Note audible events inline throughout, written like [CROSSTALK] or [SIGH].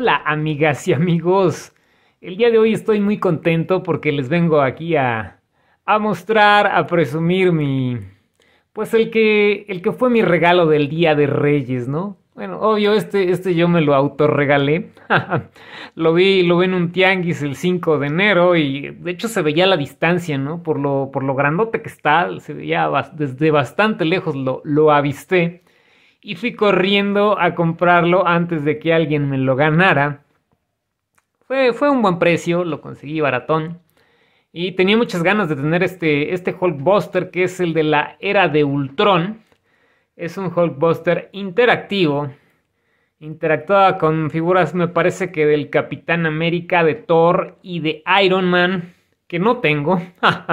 Hola amigas y amigos. El día de hoy estoy muy contento porque les vengo aquí a, a mostrar, a presumir mi... Pues el que, el que fue mi regalo del Día de Reyes, ¿no? Bueno, obvio, este, este yo me lo autorregalé. [LAUGHS] lo, vi, lo vi en un tianguis el 5 de enero y de hecho se veía a la distancia, ¿no? Por lo, por lo grandote que está, se veía desde bastante lejos, lo, lo avisté y fui corriendo a comprarlo antes de que alguien me lo ganara. Fue, fue un buen precio, lo conseguí baratón. Y tenía muchas ganas de tener este, este Hulkbuster que es el de la era de Ultron. Es un Hulkbuster interactivo. Interactuaba con figuras, me parece que del Capitán América, de Thor y de Iron Man, que no tengo.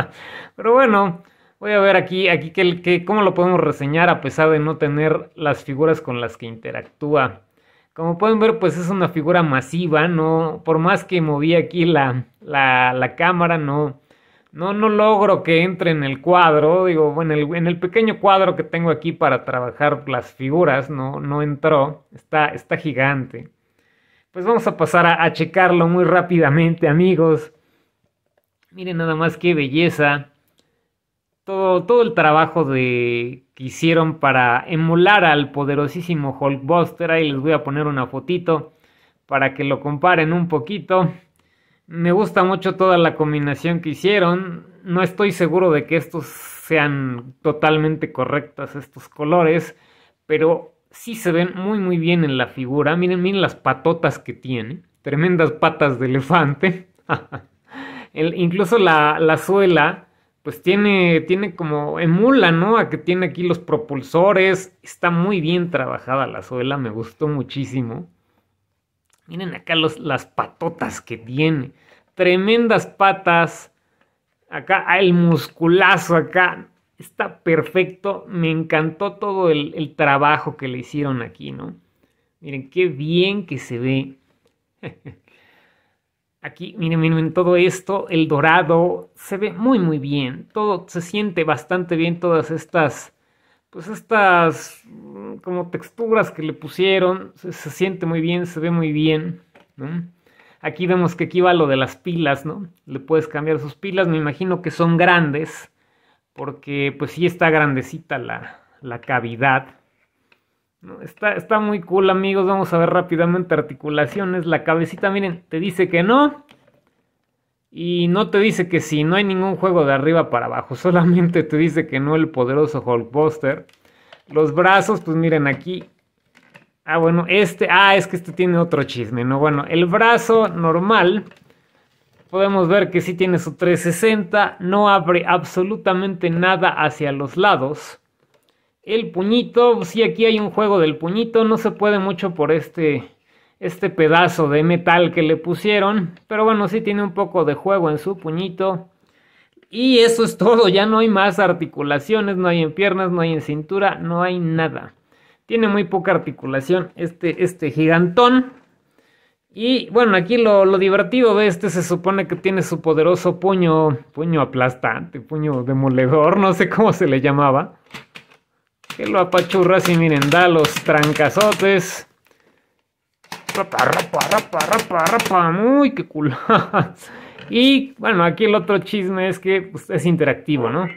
[LAUGHS] Pero bueno, Voy a ver aquí, aquí que, cómo lo podemos reseñar a pesar de no tener las figuras con las que interactúa. Como pueden ver, pues es una figura masiva, no, por más que moví aquí la, la, cámara, no, no, no logro que entre en el cuadro, digo, bueno, en el, pequeño cuadro que tengo aquí para trabajar las figuras, no, no entró, está, está gigante. Pues vamos a pasar a checarlo muy rápidamente, amigos. Miren nada más qué belleza todo, el trabajo de, que hicieron para emular al poderosísimo Hulkbuster. Ahí les voy a poner una fotito para que lo comparen un poquito. Me gusta mucho toda la combinación que hicieron. No estoy seguro de que estos sean totalmente correctos estos colores, pero sí se ven muy muy bien en la figura. Miren, miren las patotas que tiene. Tremendas patas de elefante. [LAUGHS] incluso la, la suela pues tiene, tiene como, emula, ¿no? A que tiene aquí los propulsores. Está muy bien trabajada la suela, me gustó muchísimo. Miren acá los, las patotas que tiene. Tremendas patas. Acá ah, el musculazo, acá. Está perfecto. Me encantó todo el, el trabajo que le hicieron aquí, ¿no? Miren qué bien que se ve. [LAUGHS] Aquí, miren, miren, todo esto, el dorado, se ve muy, muy bien. Todo se siente bastante bien, todas estas, pues estas mm, como texturas que le pusieron, se, siente muy bien, se ve muy bien, Aquí vemos que aquí va lo de las pilas, ¿no? Le puedes cambiar sus pilas, me imagino que son grandes, porque pues sí está grandecita la, la cavidad está, está muy cool, amigos. Vamos a ver rápidamente articulaciones. La cabecita, miren, te dice que no. Y no te dice que sí. No hay ningún juego de arriba para abajo. [LAUGHS] Solamente te dice que no el poderoso Hulkbuster. Los brazos, pues miren aquí. Ah, bueno, este. Ah, es que este tiene otro chisme, ¿no? Bueno, el brazo normal. Podemos ver que sí tiene su 360. No abre absolutamente nada hacia los lados. El puñito, sí, aquí hay un juego del puñito, no se puede mucho por este, este pedazo de metal que le pusieron, pero bueno, sí tiene un poco de juego en su puñito. Y eso es todo, ya no hay más articulaciones, no hay en piernas, no hay en cintura, no hay nada. Tiene muy poca articulación este, este gigantón. Y bueno, aquí lo, lo, divertido de este se supone que tiene su poderoso puño, puño aplastante, puño demoledor, no sé cómo se le llamaba. Que lo apachurras y miren, da los trancazotes. Rapa, rapa, rapa, rapa, rapa. Muy qué culo. [LAUGHS] y bueno, aquí el otro chisme es que pues, es interactivo, ¿no?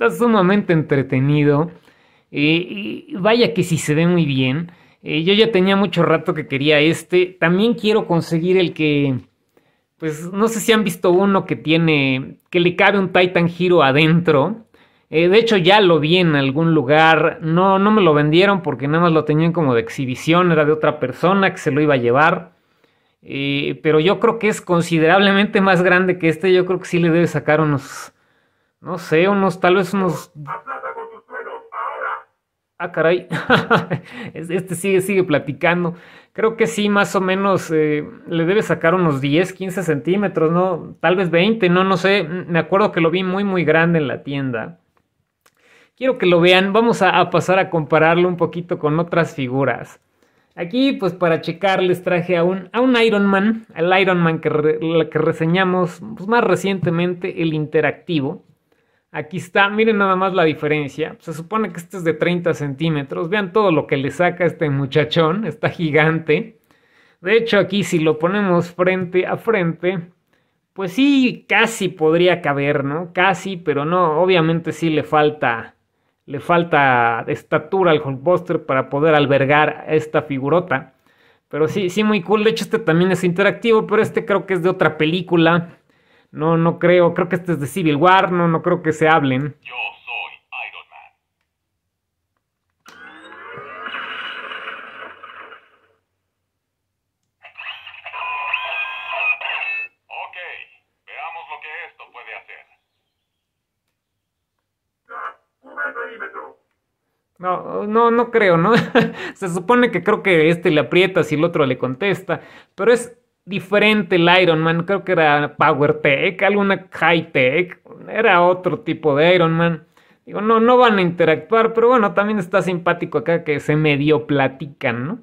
Está sumamente entretenido. y vaya que si se ve muy bien. Eh, yo ya tenía mucho rato que quería este. También quiero conseguir el que. Pues no sé si han visto uno que tiene. que le cabe un Titan Hero adentro. Eh, de hecho, ya lo vi en algún lugar. No, no me lo vendieron porque nada más lo tenían como de exhibición. Era de otra persona que se lo iba a llevar. Eh, pero yo creo que es considerablemente más grande que este. Yo creo que sí le debe sacar unos no sé, unos, tal vez unos... Ah, caray, [LAUGHS] este sigue, sigue platicando. Creo que sí, más o menos eh, le debe sacar unos 10, 15 centímetros, ¿no? Tal vez 20, no, no sé. Me acuerdo que lo vi muy, muy grande en la tienda. Quiero que lo vean, vamos a, pasar a compararlo un poquito con otras figuras. Aquí, pues para checar, les traje a un, a un Iron Man, al Iron Man que, que reseñamos pues, más recientemente, el interactivo. Aquí está, miren nada más la diferencia. Se supone que este es de 30 centímetros. Vean todo lo que le saca este muchachón. Está gigante. De hecho, aquí si lo ponemos frente a frente, pues sí, casi podría caber, ¿no? Casi, pero no. Obviamente sí le falta, le falta estatura al Hulkbuster para poder albergar esta figurota. Pero sí, sí, muy cool. De hecho, este también es interactivo, pero este creo que es de otra película. No, no creo. Creo que este es de Civil War. No, no creo que se hablen. Yo soy Iron Man. Ok, veamos lo que esto puede hacer. No, no, no creo, ¿no? [LAUGHS] se supone que creo que este le aprieta si el otro le contesta. Pero es diferente el Iron Man, creo que era Power Tech, alguna High Tech, era otro tipo de Iron Man. Digo, no, no van a interactuar, pero bueno, también está simpático acá que se medio platican, ¿no?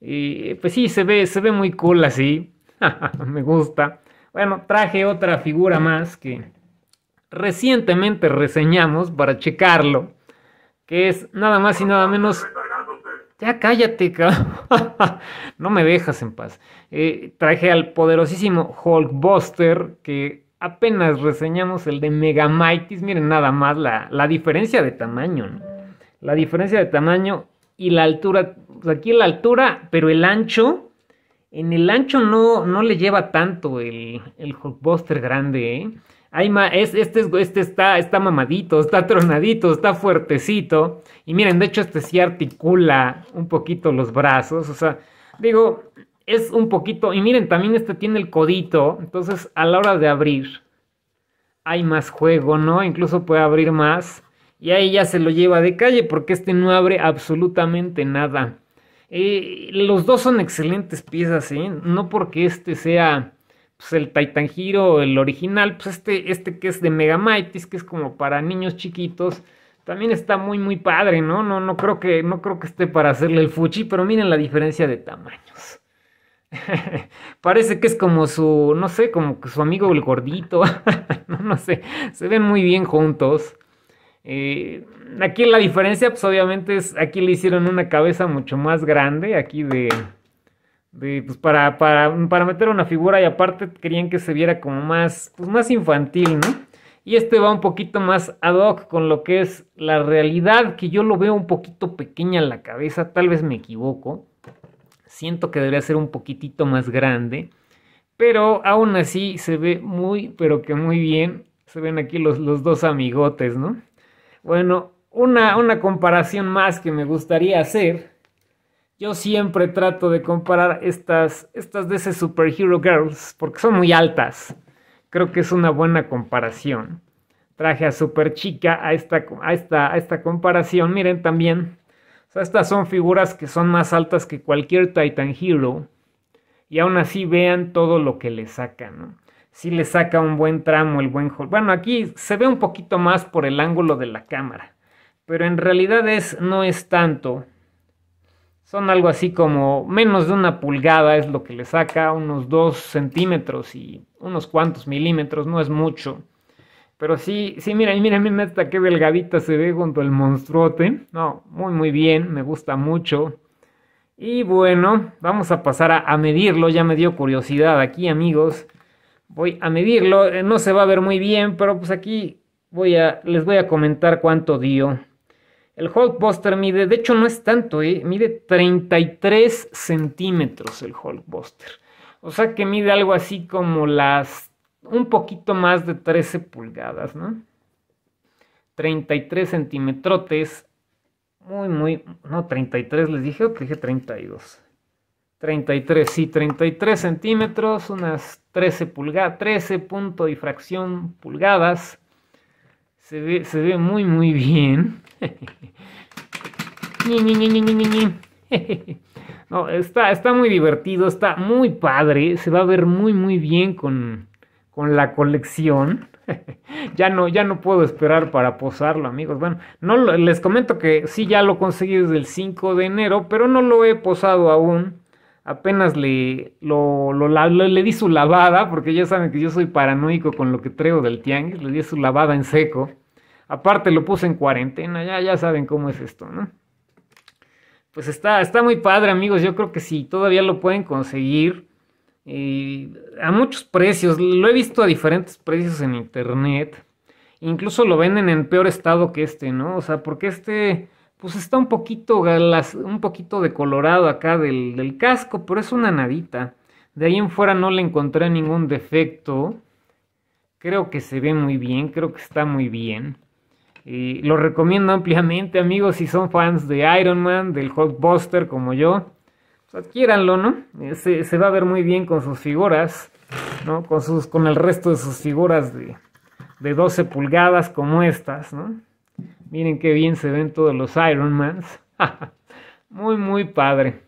Y pues sí, se ve, se ve muy cool así. [LAUGHS] Me gusta. Bueno, traje otra figura más que recientemente reseñamos para checarlo. Que es nada más y nada menos ya cállate, cabrón. [LAUGHS] no me dejas en paz. Eh, traje al poderosísimo Hulkbuster, que apenas reseñamos el de Megamitis. Miren nada más la, la diferencia de tamaño. La diferencia de tamaño y la altura. aquí la altura, pero el ancho. En el ancho no, no le lleva tanto el, el Hulkbuster grande, ¿eh? es, este, este está, está mamadito, está tronadito, está fuertecito. Y miren, de hecho este sí articula un poquito los brazos. O sea, digo, es un poquito... Y miren, también este tiene el codito. Entonces, a la hora de abrir, hay más juego, ¿no? Incluso puede abrir más. Y ahí ya se lo lleva de calle porque este no abre absolutamente nada. Eh, los dos son excelentes piezas, ¿eh? No porque este sea pues, el Titan Hero, el original, pues este, este que es de Mega que es como para niños chiquitos, también está muy, muy padre, ¿no? No, no creo que, no creo que esté para hacerle el fuchi, pero miren la diferencia de tamaños. [LAUGHS] Parece que es como su, no sé, como que su amigo el gordito, [LAUGHS] no, no, sé, se ven muy bien juntos. Eh, aquí la diferencia, pues obviamente es, aquí le hicieron una cabeza mucho más grande, aquí de, pues, para, para, meter una figura y aparte querían que se viera como más, pues, más infantil, Y este va un poquito más ad hoc con lo que es la realidad, que yo lo veo un poquito pequeña en la cabeza, tal vez me equivoco, siento que debería ser un poquitito más grande, pero aún así se ve muy, pero que muy bien, se ven aquí los, los dos amigotes, ¿no? Bueno, una, una comparación más que me gustaría hacer yo siempre trato de comparar estas, estas Super Superhero Girls porque son muy altas. Creo que es una buena comparación. Traje a Super Chica a esta, a esta, a esta comparación. Miren también. estas son figuras que son más altas que cualquier Titan Hero. Y aún así vean todo lo que le sacan. Si sí le saca un buen tramo el buen... Bueno, aquí se ve un poquito más por el ángulo de la cámara. Pero en realidad es, no es tanto son algo así como menos de una pulgada es lo que le saca, unos 2 centímetros y unos cuantos milímetros, no es mucho. Pero sí, sí, mira, miren, mira, mira hasta qué delgadita se ve junto al monstruote. No, muy, muy bien, me gusta mucho. Y bueno, vamos a pasar a, a, medirlo, ya me dio curiosidad aquí, amigos. Voy a medirlo, eh, no se va a ver muy bien, pero pues aquí voy a, les voy a comentar cuánto dio. El Hulkbuster mide, de hecho no es tanto, ¿eh? mide 33 centímetros el Hulkbuster. O sea que mide algo así como las, un poquito más de 13 pulgadas, ¿no? 33 centimetrotes. Muy, muy, no, 33 les dije, o dije 32. 33, sí, 33 centímetros, unas 13 pulgadas, 13 punto y fracción pulgadas. Se ve, se ve muy, muy bien. No, está, está muy divertido, está muy padre, se va a ver muy muy bien con, con la colección. [LAUGHS] ya no, ya no puedo esperar para posarlo, amigos. Bueno, no les comento que sí ya lo conseguí desde el 5 de enero, pero no lo he posado aún. Apenas le, le di su lavada, porque ya saben que yo soy paranoico con lo que traigo del tianguis, le di su lavada en seco. Aparte lo puse en cuarentena, ya, ya saben cómo es esto, ¿no? Pues está, está muy padre, amigos. Yo creo que si sí, todavía lo pueden conseguir eh, a muchos precios. Lo he visto a diferentes precios en internet. Incluso lo venden en peor estado que este, ¿no? O sea, porque este, pues está un poquito, un poquito decolorado acá del casco, pero es una nadita. De ahí en fuera no le encontré ningún defecto. Creo que se ve muy bien, creo que está muy bien. Y lo recomiendo ampliamente, amigos, si son fans de Iron Man, del Hotbuster como yo. Pues adquiéranlo, ¿no? Se, se, va a ver muy bien con sus figuras, ¿no? Con, sus, con el resto de sus figuras de, de 12 pulgadas como estas, ¿no? Miren qué bien se ven todos los Iron Mans. [LAUGHS] muy, muy padre.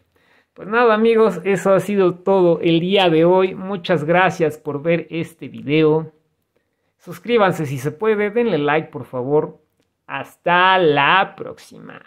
Pues nada amigos, eso ha sido todo el día de hoy. Muchas gracias por ver este video. Suscríbanse si se puede, denle like por favor, hasta la próxima.